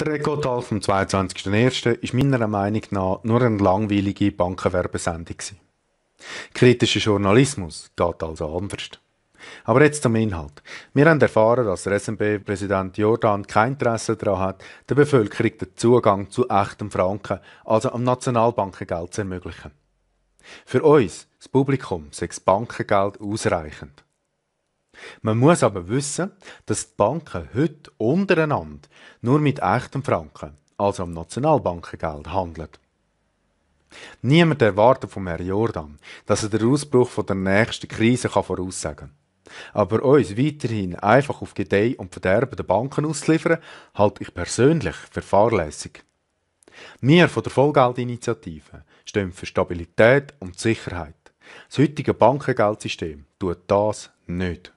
Der Regotal vom 22.01. ist meiner Meinung nach nur eine langweilige Bankenwerbesendung. Kritischer Journalismus geht also anders. Aber jetzt zum Inhalt. Wir haben erfahren, dass der SNB-Präsident Jordan kein Interesse daran hat, der Bevölkerung den Zugang zu echtem Franken, also am Nationalbankengeld, zu ermöglichen. Für uns, das Publikum, sei das Bankengeld ausreichend. Man muss aber wissen, dass die Banken heute untereinander nur mit echtem Franken, also am Nationalbankengeld, handeln. Niemand erwartet vom Herrn Jordan, dass er den Ausbruch von der nächsten Krise kann voraussagen kann. Aber uns weiterhin einfach auf Gedeih und Verderben der Banken auszuliefern, halte ich persönlich für fahrlässig. Wir von der Vollgeldinitiative stehen für Stabilität und Sicherheit. Das heutige Bankengeldsystem tut das nicht.